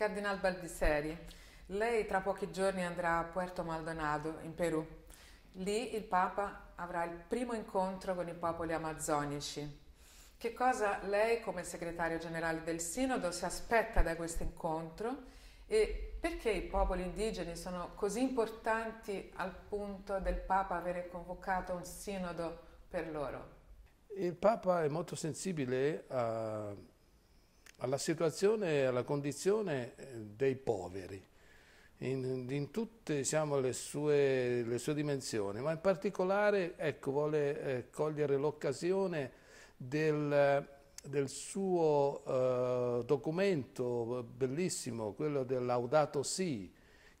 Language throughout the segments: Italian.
Cardinal Baldissieri, lei tra pochi giorni andrà a Puerto Maldonado, in Perù. Lì il Papa avrà il primo incontro con i popoli amazzonici. Che cosa lei, come segretario generale del Sinodo, si aspetta da questo incontro e perché i popoli indigeni sono così importanti al punto del Papa avere convocato un Sinodo per loro? Il Papa è molto sensibile a alla situazione, alla condizione eh, dei poveri, in, in tutte diciamo, le, sue, le, sue, dimensioni, ma in particolare ecco, vuole eh, cogliere l'occasione del, del, suo eh, documento bellissimo, quello del Laudato Si,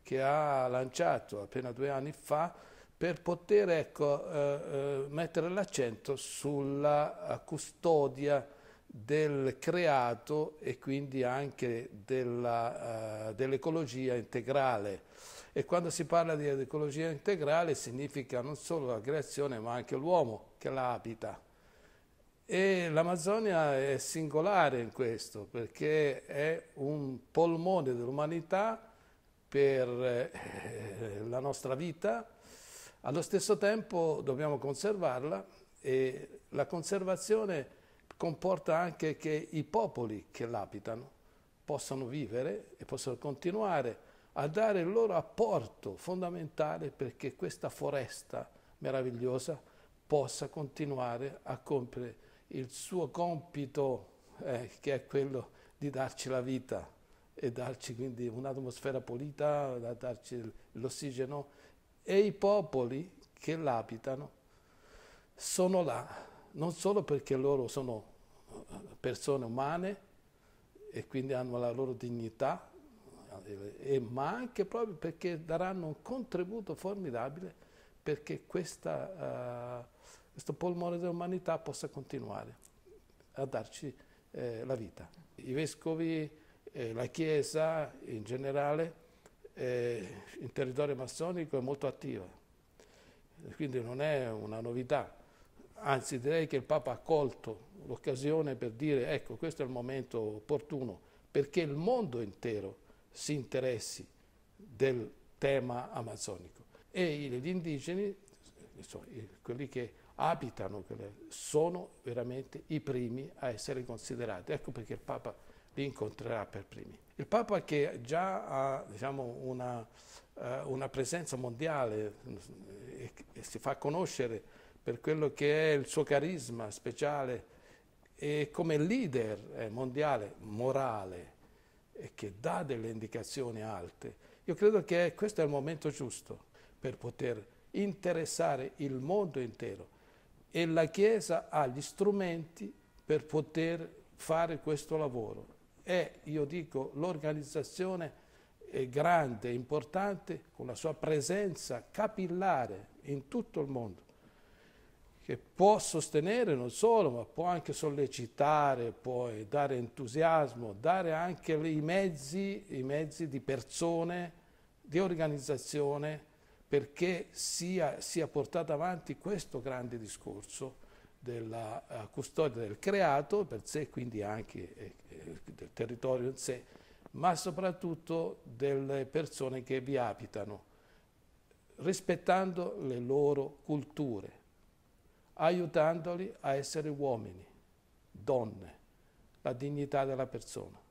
che ha lanciato appena due anni fa, per poter ecco, eh, eh mettere l'accento sulla custodia del creato e quindi anche eh, dell'ecologia uh, dell integrale. E quando si parla di ecologia integrale significa non solo la creazione ma anche l'uomo che la abita. E l'Amazzonia è singolare in questo perché è un polmone dell'umanità per eh, la nostra vita, allo stesso tempo dobbiamo conservarla e la conservazione comporta anche che i popoli che l'abitano possano vivere e possano continuare a dare il loro apporto fondamentale perché questa foresta meravigliosa possa continuare a compiere il suo compito eh, che è quello di darci la vita e darci quindi un'atmosfera pulita, darci l'ossigeno e i popoli che l'abitano sono là non solo perché loro sono eh, persone umane e quindi hanno la loro dignità, ma anche proprio perché daranno un contributo formidabile perché questa, uh, questo polmone dell'umanità possa continuare a darci eh, la vita. I vescovi, eh, la Chiesa in generale, eh, in territorio massonico è molto attiva, quindi non è una novità anzi direi che il Papa ha colto l'occasione per dire ecco questo è il momento opportuno perché il mondo intero si interessi del tema amazzonico e gli indigeni, insomma, quelli che abitano, sono veramente i primi a essere considerati. Ecco perché il Papa li incontrerà per primi. Il Papa che già ha diciamo, una, eh, una presenza mondiale e si fa conoscere per quello che è il suo carisma speciale e come leader eh, mondiale morale e che dà delle indicazioni alte. Io credo che questo è il momento giusto per poter interessare il mondo intero e la Chiesa ha gli strumenti per poter fare questo lavoro. È, io dico, l'organizzazione grande, importante, con la sua presenza capillare in tutto il mondo che può sostenere non solo, ma può anche sollecitare, può dare entusiasmo, dare anche i mezzi, i mezzi di persone, di organizzazione, perché sia, sia portato avanti questo grande discorso della eh, custodia del creato per sé, quindi anche eh, eh, del territorio in sé, ma soprattutto delle persone che vi abitano, rispettando le loro culture aiutandoli a essere uomini, donne, la dignità della persona.